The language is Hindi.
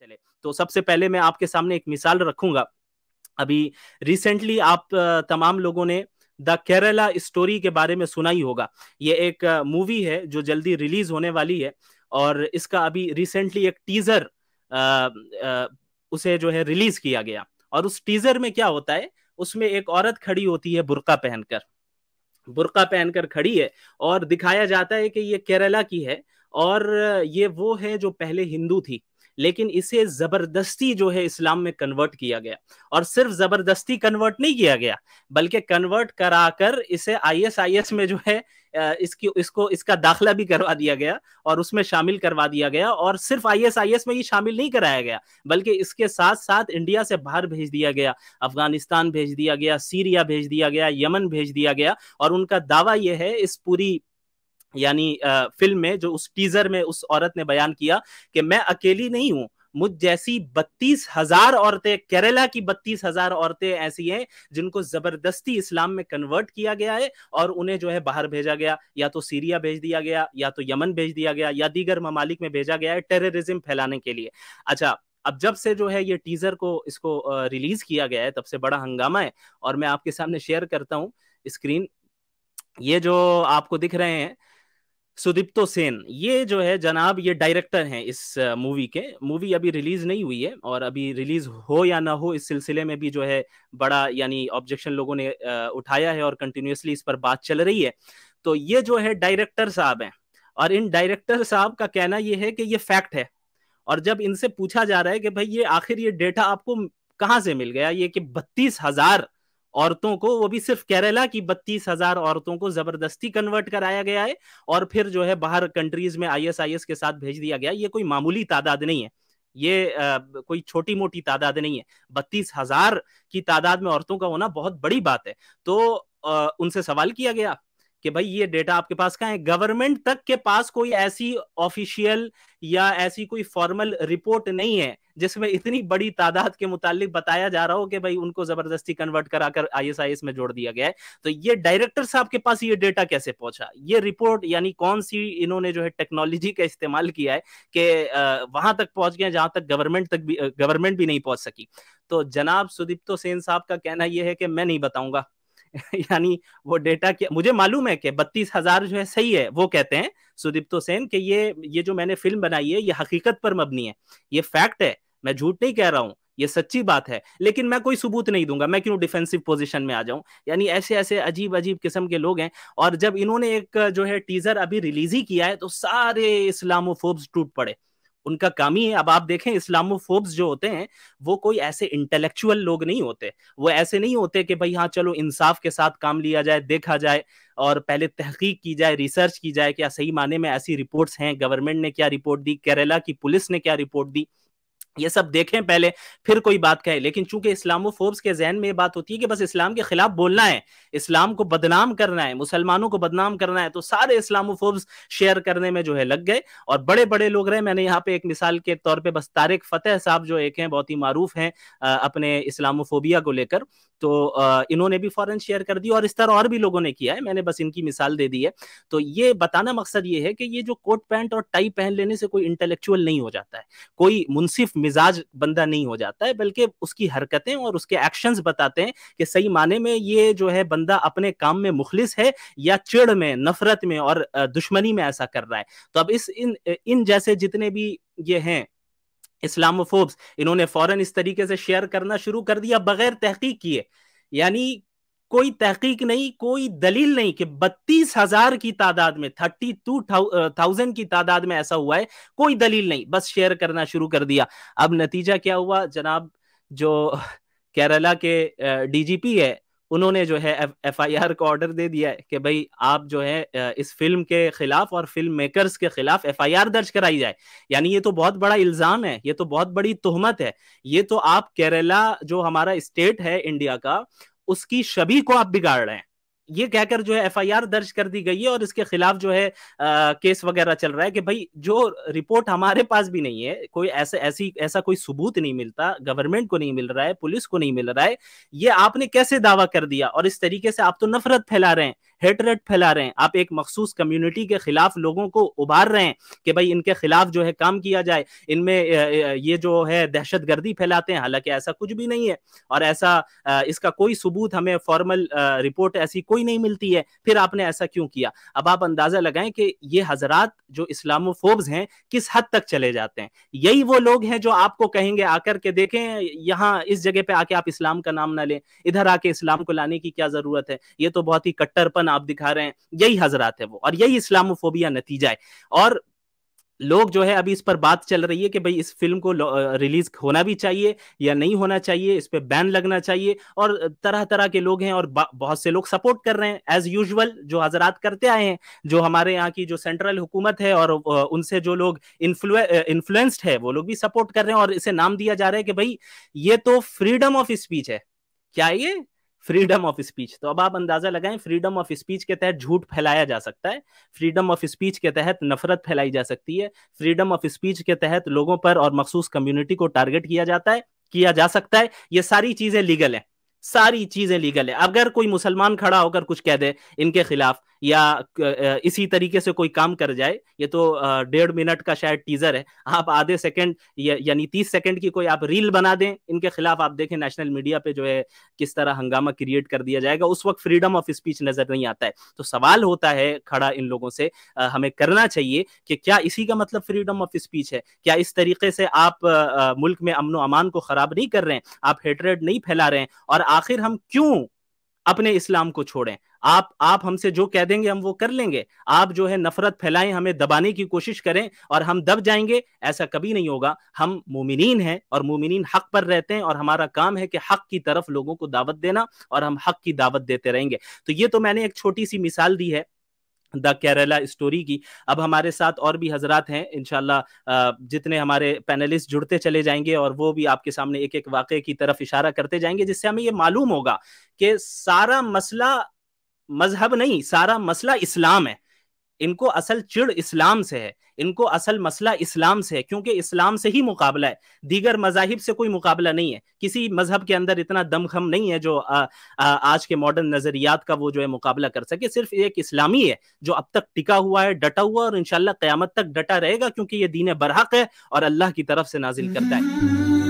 चले तो सबसे पहले मैं आपके सामने एक मिसाल रखूंगा अभी रिसेंटली आप तमाम लोगों ने द केरला स्टोरी के बारे में सुना ही होगा ये एक मूवी है जो जल्दी रिलीज होने वाली है और इसका अभी रिसेंटली एक टीजर आ, आ, उसे जो है रिलीज किया गया और उस टीजर में क्या होता है उसमें एक औरत खड़ी होती है बुरका पहनकर बुरका पहनकर खड़ी है और दिखाया जाता है कि ये केरला की है और ये वो है जो पहले हिंदू थी लेकिन इसे जबरदस्ती जो है इस्लाम में कन्वर्ट किया गया और सिर्फ जबरदस्ती कन्वर्ट नहीं किया गया बल्कि कन्वर्ट कराकर इसे आईएसआईएस में जो है इसकी इसको इसका दाखला भी करवा दिया गया और उसमें शामिल करवा दिया गया और सिर्फ आईएसआईएस में ही शामिल नहीं कराया गया बल्कि इसके साथ साथ इंडिया से बाहर भेज दिया गया अफगानिस्तान भेज दिया गया सीरिया भेज दिया गया यमन भेज दिया गया और उनका दावा यह है इस पूरी यानी फिल्म में जो उस टीजर में उस औरत ने बयान किया कि मैं अकेली नहीं हूं मुझ जैसी बत्तीस हजार औरतें केरला की बत्तीस हजार औरतें ऐसी हैं जिनको जबरदस्ती इस्लाम में कन्वर्ट किया गया है और उन्हें जो है बाहर भेजा गया या तो सीरिया भेज दिया गया या तो यमन भेज दिया गया या दीगर ममालिक में भेजा गया है टेररिज्म फैलाने के लिए अच्छा अब जब से जो है ये टीजर को इसको रिलीज किया गया है तब से बड़ा हंगामा है और मैं आपके सामने शेयर करता हूँ स्क्रीन ये जो आपको दिख रहे हैं सुदीप्तो सेन ये जो है जनाब ये डायरेक्टर हैं इस मूवी के मूवी अभी रिलीज नहीं हुई है और अभी रिलीज हो या ना हो इस सिलसिले में भी जो है बड़ा यानी ऑब्जेक्शन लोगों ने उठाया है और कंटिन्यूसली इस पर बात चल रही है तो ये जो है डायरेक्टर साहब हैं और इन डायरेक्टर साहब का कहना ये है कि ये फैक्ट है और जब इनसे पूछा जा रहा है कि भाई ये आखिर ये डेटा आपको कहाँ से मिल गया ये कि बत्तीस हजार औरतों को वो भी सिर्फ केरला की बत्तीस हजार औरतों को जबरदस्ती कन्वर्ट कराया गया है और फिर जो है बाहर कंट्रीज में आईएसआईएस के साथ भेज दिया गया ये कोई मामूली तादाद नहीं है ये आ, कोई छोटी मोटी तादाद नहीं है बत्तीस हजार की तादाद में औरतों का होना बहुत बड़ी बात है तो आ, उनसे सवाल किया गया कि भाई ये डेटा आपके पास कहाँ है गवर्नमेंट तक के पास कोई ऐसी ऑफिशियल या ऐसी कोई फॉर्मल रिपोर्ट नहीं है जिसमें इतनी बड़ी तादाद के मुतालिक बताया जा रहा हो कि भाई उनको जबरदस्ती कन्वर्ट कराकर आईएसआईएस में जोड़ दिया गया है तो ये डायरेक्टर साहब के पास ये डेटा कैसे पहुंचा ये रिपोर्ट यानी कौन सी इन्होंने जो है टेक्नोलॉजी का इस्तेमाल किया है कि वहां तक पहुंच गए जहां तक गवर्नमेंट तक भी गवर्नमेंट भी नहीं पहुंच सकी तो जनाब सुदीप्तो सेन साहब का कहना यह है कि मैं नहीं बताऊंगा यानी वो डेटा के मुझे मालूम है कि बत्तीस हजार जो है सही है वो कहते हैं सुदीप्तो सेन कि ये ये जो मैंने फिल्म बनाई है ये हकीकत पर मबनी है ये फैक्ट है मैं झूठ नहीं कह रहा हूँ ये सच्ची बात है लेकिन मैं कोई सबूत नहीं दूंगा मैं क्यों डिफेंसिव पोजीशन में आ जाऊं यानी ऐसे ऐसे अजीब अजीब किस्म के लोग हैं और जब इन्होंने एक जो है टीजर अभी रिलीज ही किया है तो सारे इस्लामोफोब्स टूट पड़े उनका काम ही है अब आप देखें इस्लामोफोब्स जो होते हैं वो कोई ऐसे इंटेलेक्चुअल लोग नहीं होते वो ऐसे नहीं होते कि भाई हाँ चलो इंसाफ के साथ काम लिया जाए देखा जाए और पहले तहकीक की जाए रिसर्च की जाए क्या हाँ, सही माने में ऐसी रिपोर्ट्स हैं गवर्नमेंट ने क्या रिपोर्ट दी केरला की पुलिस ने क्या रिपोर्ट दी ये सब देखें पहले फिर कोई बात कहे लेकिन चूंकि इस्लामोफोब्स के जहन में ये बात होती है कि बस इस्लाम के खिलाफ बोलना है इस्लाम को बदनाम करना है मुसलमानों को बदनाम करना है तो सारे इस्लामोफोब्स शेयर करने में जो है लग गए और बड़े बड़े लोग रहे मैंने यहाँ पे एक मिसाल के तौर पर बस तारिक फतेह साहब जो एक हैं बहुत ही मारूफ हैं अपने इस्लामोफोबिया को लेकर तो इन्होंने भी फॉरन शेयर कर दी और इस तरह और भी लोगों ने किया है मैंने बस इनकी मिसाल दे दी है तो ये बताना मकसद ये है कि ये जो कोट पैंट और टाई पहन लेने से कोई इंटेलेक्चुअल नहीं हो जाता है कोई मुनसिफ मिजाज बंदा नहीं हो जाता है बल्कि उसकी हरकतें और उसके एक्शन बताते हैं कि सही माने में ये जो है बंदा अपने काम में मुखलिस है या चिड़ में नफरत में और दुश्मनी में ऐसा कर रहा है तो अब इस इन इन जैसे जितने भी ये हैं इस्लामोफोब्स इन्होंने फौरन इस तरीके से शेयर करना शुरू कर दिया बगैर तहकीक किए यानी कोई तहकीक नहीं कोई दलील नहीं कि बत्तीस हजार की तादाद में थर्टी टू थाउजेंड की तादाद में ऐसा हुआ है कोई दलील नहीं बस शेयर करना शुरू कर दिया अब नतीजा क्या हुआ जनाब जो केरला के डीजीपी है उन्होंने जो है एफ आई आर को ऑर्डर दे दिया है कि भाई आप जो है इस फिल्म के खिलाफ और फिल्म मेकर्स के खिलाफ एफ आई आर दर्ज कराई जाए यानी ये तो बहुत बड़ा इल्जाम है ये तो बहुत बड़ी तोहमत है ये तो आप केरला जो हमारा स्टेट है इंडिया का उसकी छवि को आप बिगाड़ रहे हैं ये कहकर जो है एफआईआर दर्ज कर दी गई है और इसके खिलाफ जो है आ, केस वगैरह चल रहा है कि भाई जो रिपोर्ट हमारे पास भी नहीं है कोई ऐसे ऐसी ऐसा कोई सबूत नहीं मिलता गवर्नमेंट को नहीं मिल रहा है पुलिस को नहीं मिल रहा है ये आपने कैसे दावा कर दिया और इस तरीके से आप तो नफरत फैला रहे हैं हेटरेट फैला रहे हैं आप एक मखसूस कम्युनिटी के खिलाफ लोगों को उभार रहे हैं कि भाई इनके खिलाफ जो है काम किया जाए इनमें ये जो है दहशत गर्दी फैलाते हैं हालांकि ऐसा कुछ भी नहीं है और ऐसा इसका कोई सबूत हमें फॉर्मल रिपोर्ट ऐसी कोई कोई नहीं मिलती है फिर आपने ऐसा क्यों किया अब आप अंदाजा लगाएं कि ये हजरात जो इस्लामोफोब्स हैं किस हद तक चले जाते हैं यही वो लोग हैं जो आपको कहेंगे आकर के देखें यहाँ इस जगह पे आके आप इस्लाम का नाम ना लें इधर आके इस्लाम को लाने की क्या जरूरत है ये तो बहुत ही कट्टरपन आप दिखा रहे हैं यही हजरात है वो और यही इस्लामोफोबिया नतीजा है और लोग जो है अभी इस पर बात चल रही है कि भाई इस फिल्म को रिलीज होना भी चाहिए या नहीं होना चाहिए इस पर बैन लगना चाहिए और तरह तरह के लोग हैं और बहुत से लोग सपोर्ट कर रहे हैं एज यूजल जो हजरात करते आए हैं जो हमारे यहाँ की जो सेंट्रल हुकूमत है और उनसे जो लोग इन्फ्लुएंस्ड है वो लोग भी सपोर्ट कर रहे हैं और इसे नाम दिया जा रहा है कि भाई ये तो फ्रीडम ऑफ स्पीच है क्या ये फ्रीडम ऑफ स्पीच तो अब आप अंदाजा लगाएं फ्रीडम ऑफ स्पीच के तहत झूठ फैलाया जा सकता है फ्रीडम ऑफ स्पीच के तहत नफरत फैलाई जा सकती है फ्रीडम ऑफ स्पीच के तहत लोगों पर और मखसूस कम्युनिटी को टारगेट किया जाता है किया जा सकता है ये सारी चीजें लीगल है सारी चीजें लीगल है अगर कोई मुसलमान खड़ा होकर कुछ कह दे इनके खिलाफ या इसी तरीके से कोई काम कर जाए ये तो डेढ़ मिनट का शायद टीजर है आप आधे सेकंड या, यानी तीस सेकंड की कोई आप रील बना दें इनके खिलाफ आप देखें नेशनल मीडिया पे जो है किस तरह हंगामा क्रिएट कर दिया जाएगा उस वक्त फ्रीडम ऑफ स्पीच नजर नहीं आता है तो सवाल होता है खड़ा इन लोगों से हमें करना चाहिए कि क्या इसी का मतलब फ्रीडम ऑफ स्पीच है क्या इस तरीके से आप मुल्क में अमनो अमान को खराब नहीं कर रहे हैं आप हेटरेड नहीं फैला रहे हैं और आखिर हम क्यों अपने इस्लाम को छोड़ें आप आप हमसे जो कह देंगे हम वो कर लेंगे आप जो है नफरत फैलाएं हमें दबाने की कोशिश करें और हम दब जाएंगे ऐसा कभी नहीं होगा हम मोमिन हैं और मोमिन हक पर रहते हैं और हमारा काम है कि हक की तरफ लोगों को दावत देना और हम हक की दावत देते रहेंगे तो ये तो मैंने एक छोटी सी मिसाल दी है द केरला स्टोरी की अब हमारे साथ और भी हजरात हैं इनशाला जितने हमारे पैनलिस्ट जुड़ते चले जाएंगे और वो भी आपके सामने एक एक वाक़े की तरफ इशारा करते जाएंगे जिससे हमें ये मालूम होगा कि सारा मसला मजहब नहीं सारा मसला इस्लाम है इनको असल चिड़ इस्लाम से है इनको असल मसला इस्लाम से है क्योंकि इस्लाम से ही मुकाबला है दीगर मजाहिब से कोई मुकाबला नहीं है किसी मजहब के अंदर इतना दमखम नहीं है जो आ, आ, आज के मॉडर्न नजरियात का वो जो है मुकाबला कर सके सिर्फ एक इस्लामी है जो अब तक टिका हुआ है डटा हुआ और इनशाला क्यामत तक डटा रहेगा क्योंकि ये दीन बरहक है और अल्लाह की तरफ से नाजिल करता है